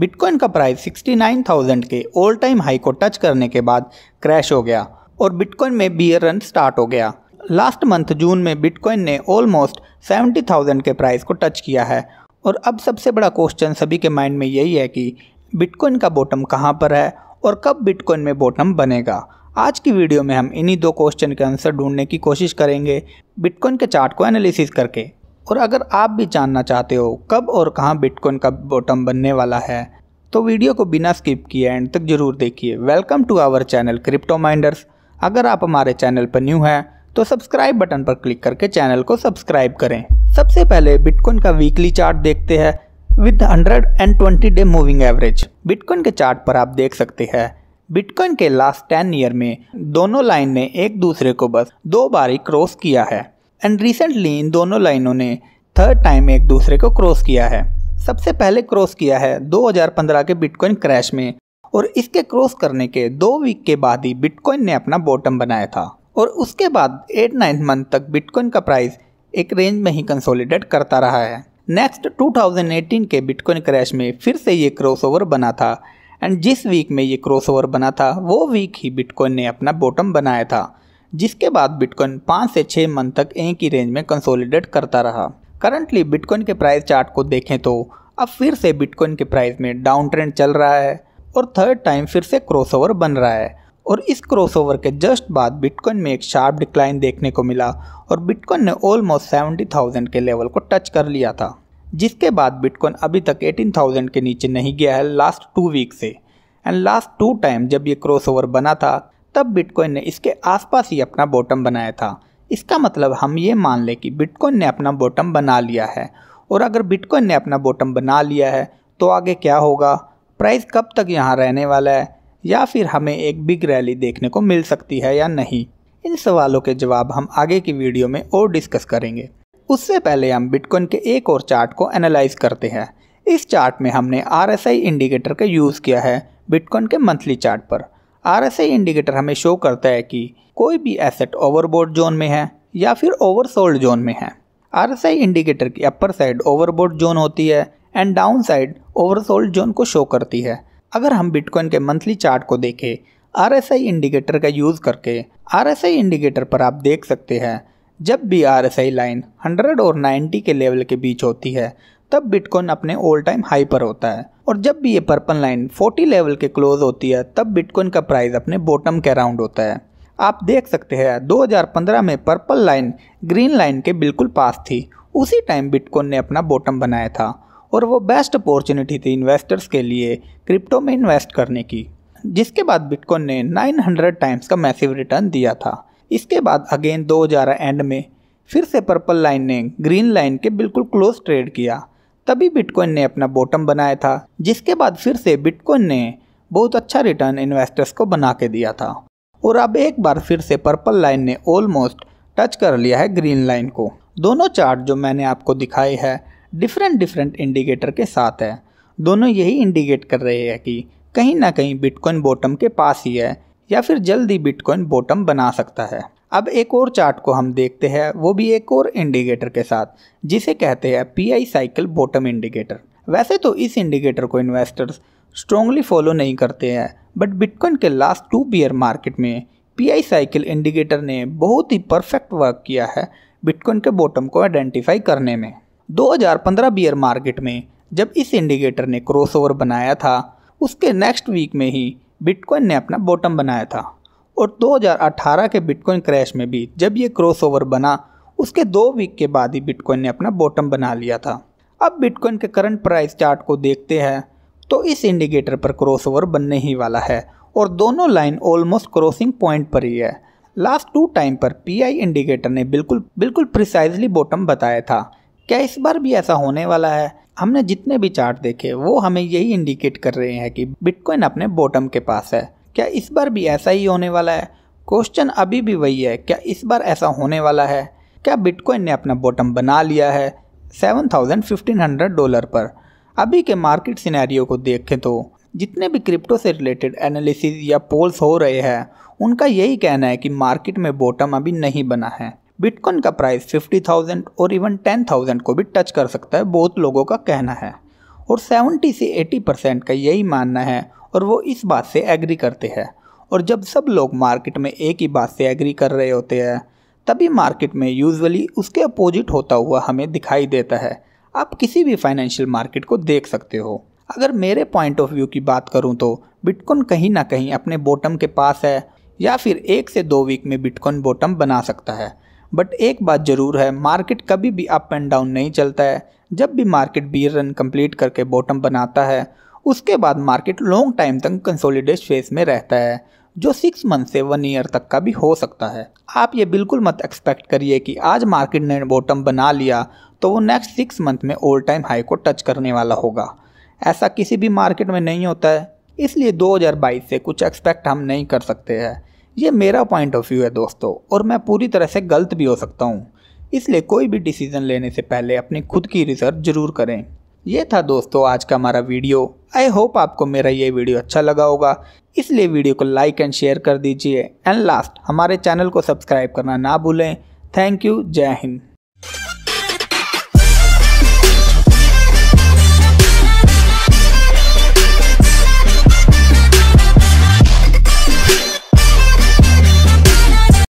bitcoin का price 69,000 के all time high को टच करने के बाद क्रैश हो गया और बिटकॉइन में बियर रन स्टार्ट हो गया लास्ट मंथ जून में बिटकॉइन ने ऑलमोस्ट 70,000 के प्राइस को टच किया है और अब सबसे बड़ा क्वेश्चन सभी के माइंड में यही है कि बिटकॉइन का बॉटम कहाँ पर है और कब बिटकॉइन में बॉटम बनेगा आज की वीडियो में हम इन्हीं दो क्वेश्चन के आंसर ढूंढने की कोशिश करेंगे बिटकॉइन के चार्ट को एनालिसिस करके और अगर आप भी जानना चाहते हो कब और कहाँ बिटकॉइन का बॉटम बनने वाला है तो वीडियो को बिना स्किप किए एंड तक जरूर देखिए welcome to our channel Crypto Minders अगर आप हमारे चैनल पर न्यू हैं तो सब्सक्राइब बटन पर क्लिक करके चैनल को सब्सक्राइब करें सबसे पहले बिटकॉइन का वीकली चार्ट देखते हैं with hundred and twenty day moving average bitcoin के चार्ट पर आप देख सकते हैं बिटकॉइन के लास्ट टेन ईयर में दोनों लाइन ने एक दूसरे को बस दो बार ही क्रॉस किया है एंड रिसेंटली इन दोनों लाइनों ने थर्ड टाइम एक दूसरे को क्रॉस किया है सबसे पहले क्रॉस किया है 2015 के बिटकॉइन क्रैश में और इसके क्रॉस करने के दो वीक के बाद ही बिटकॉइन ने अपना बॉटम बनाया था और उसके बाद एट नाइन्थ मंथ तक बिटकॉइन का प्राइस एक रेंज में ही कंसोलिडेट करता रहा है नेक्स्ट 2018 के बिटकॉइन क्रैश में फिर से ये क्रॉसओवर बना था एंड जिस वीक में ये क्रॉसओवर बना था वो वीक ही बिटकॉइन ने अपना बॉटम बनाया था जिसके बाद बिटकॉइन पाँच से छः मंथ तक एक ही रेंज में कंसोलिडेट करता रहा करंटली बिटकॉइन के प्राइस चार्ट को देखें तो अब फिर से बिटकॉइन के प्राइस में डाउन ट्रेंड चल रहा है और थर्ड टाइम फिर से क्रॉसओवर बन रहा है और इस क्रॉसओवर के जस्ट बाद बिटकॉइन में एक शार्प डिक्लाइन देखने को मिला और बिटकॉइन ने ऑलमोस्ट सेवेंटी थाउजेंड के लेवल को टच कर लिया था जिसके बाद बिटकॉइन अभी तक एटीन थाउजेंड के नीचे नहीं गया है लास्ट टू वीक से एंड लास्ट टू टाइम जब ये क्रॉसओवर बना था तब बिटकॉइन ने इसके आसपास ही अपना बॉटम बनाया था इसका मतलब हम ये मान लें कि बिटकॉइन ने अपना बॉटम बना लिया है और अगर बिटकॉइन ने अपना बॉटम बना लिया है तो आगे क्या होगा प्राइस कब तक यहाँ रहने वाला है या फिर हमें एक बिग रैली देखने को मिल सकती है या नहीं इन सवालों के जवाब हम आगे की वीडियो में और डिस्कस करेंगे उससे पहले हम बिटकॉइन के एक और चार्ट को एनालाइज करते हैं इस चार्ट में हमने आर इंडिकेटर का यूज़ किया है बिटकॉइन के मंथली चार्ट पर आर इंडिकेटर हमें शो करता है कि कोई भी एसेट ओवरबोर्ड जोन में है या फिर ओवरसोल्ड जोन में है आर इंडिकेटर की अपर साइड ओवरबोर्ड जोन होती है and downside oversold zone को शो करती है अगर हम बिटकॉइन के मंथली चार्ट को देखें आर इंडिकेटर का यूज़ करके आर इंडिकेटर पर आप देख सकते हैं जब भी आर लाइन 100 और 90 के लेवल के बीच होती है तब बिटकॉइन अपने ऑल टाइम हाई पर होता है और जब भी ये पर्पल लाइन 40 लेवल के क्लोज होती है तब बिटकॉइन का प्राइस अपने बॉटम के अराउंड होता है आप देख सकते हैं 2015 में पर्पल लाइन ग्रीन लाइन के बिल्कुल पास थी उसी टाइम बिटकॉइन ने अपना बॉटम बनाया था और वो बेस्ट अपॉर्चुनिटी थी इन्वेस्टर्स के लिए क्रिप्टो में इन्वेस्ट करने की जिसके बाद बिटकॉइन ने 900 टाइम्स का मैसिव रिटर्न दिया था इसके बाद अगेन दो एंड में फिर से पर्पल लाइन ने ग्रीन लाइन के बिल्कुल क्लोज ट्रेड किया तभी बिटकॉइन ने अपना बॉटम बनाया था जिसके बाद फिर से बिटकॉइन ने बहुत अच्छा रिटर्न इन्वेस्टर्स को बना के दिया था और अब एक बार फिर से पर्पल लाइन ने ऑलमोस्ट टच कर लिया है ग्रीन लाइन को दोनों चार्ट जो मैंने आपको दिखाए हैं डिफरेंट डिफरेंट इंडिकेटर के साथ है दोनों यही इंडिकेट कर रहे हैं कि कहीं ना कहीं बिटकॉइन बॉटम के पास ही है या फिर जल्दी बिटकॉइन बॉटम बना सकता है अब एक और चार्ट को हम देखते हैं वो भी एक और इंडिकेटर के साथ जिसे कहते हैं पीआई साइकिल बॉटम इंडिकेटर वैसे तो इस इंडिकेटर को इन्वेस्टर्स स्ट्रॉन्गली फॉलो नहीं करते हैं बट बिटकॉइन के लास्ट टू बीयर मार्केट में पीआई साइकिल इंडिकेटर ने बहुत ही परफेक्ट वर्क किया है बिटकॉइन के बॉटम को आइडेंटिफाई करने में 2015 बीयर मार्केट में जब इस इंडिकेटर ने क्रॉसओवर बनाया था उसके नेक्स्ट वीक में ही बिटकॉइन ने अपना बॉटम बनाया था और 2018 के बिटकॉइन क्रैश में भी जब ये क्रॉसओवर बना उसके दो वीक के बाद ही बिटकॉइन ने अपना बॉटम बना लिया था अब बिटकॉइन के करंट प्राइस चार्ट को देखते हैं तो इस इंडिकेटर पर क्रॉसओवर बनने ही वाला है और दोनों लाइन ऑलमोस्ट क्रॉसिंग पॉइंट पर ही है लास्ट टू टाइम पर पीआई इंडिकेटर ने बिल्कुल बिल्कुल प्रिसाइजली बॉटम बताया था क्या इस बार भी ऐसा होने वाला है हमने जितने भी चार्ट देखे वो हमें यही इंडिकेट कर रहे हैं कि बिटकॉइन अपने बॉटम के पास है क्या इस बार भी ऐसा ही होने वाला है क्वेश्चन अभी भी वही है क्या इस बार ऐसा होने वाला है क्या बिटकॉइन ने अपना बॉटम बना लिया है seven thousand fifteen hundred dollar पर अभी के मार्केट सिनेरियो को देखें तो जितने भी क्रिप्टो से रिलेटेड एनालिसिस या पोल्स हो रहे हैं उनका यही कहना है कि मार्केट में बॉटम अभी नहीं बना है बिटकॉइन का प्राइस फिफ्टी थाउजेंड और इवन टेन थाउजेंड को भी टच कर सकता है बहुत लोगों का कहना है और सेवेंटी से एटी परसेंट का यही मानना है और वो इस बात से एग्री करते हैं और जब सब लोग मार्केट में एक ही बात से एग्री कर रहे होते हैं तभी मार्केट में यूजुअली उसके अपोजिट होता हुआ हमें दिखाई देता है आप किसी भी फाइनेंशियल मार्केट को देख सकते हो अगर मेरे पॉइंट ऑफ व्यू की बात करूँ तो बिटकॉइन कहीं ना कहीं अपने बॉटम के पास है या फिर एक से दो वीक में बिटकॉइन बॉटम बना सकता है बट एक बात ज़रूर है मार्केट कभी भी अप एंड डाउन नहीं चलता है जब भी मार्केट बी रन कंप्लीट करके बॉटम बनाता है उसके बाद मार्केट लॉन्ग टाइम तक कंसोलिडेट फेज में रहता है जो सिक्स मंथ से वन ईयर तक का भी हो सकता है आप ये बिल्कुल मत एक्सपेक्ट करिए कि आज मार्केट ने बॉटम बना लिया तो वो नेक्स्ट सिक्स मंथ में ओल्ड टाइम हाई को टच करने वाला होगा ऐसा किसी भी मार्केट में नहीं होता है इसलिए 2022 से कुछ एक्सपेक्ट हम नहीं कर सकते हैं ये मेरा पॉइंट ऑफ व्यू है दोस्तों और मैं पूरी तरह से गलत भी हो सकता हूँ इसलिए कोई भी डिसीज़न लेने से पहले अपनी खुद की रिसर्च ज़रूर करें ये था दोस्तों आज का हमारा वीडियो आई होप आपको मेरा ये वीडियो अच्छा लगा होगा इसलिए वीडियो को लाइक एंड शेयर कर दीजिए एंड लास्ट हमारे चैनल को सब्सक्राइब करना ना भूलें थैंक यू जय हिंद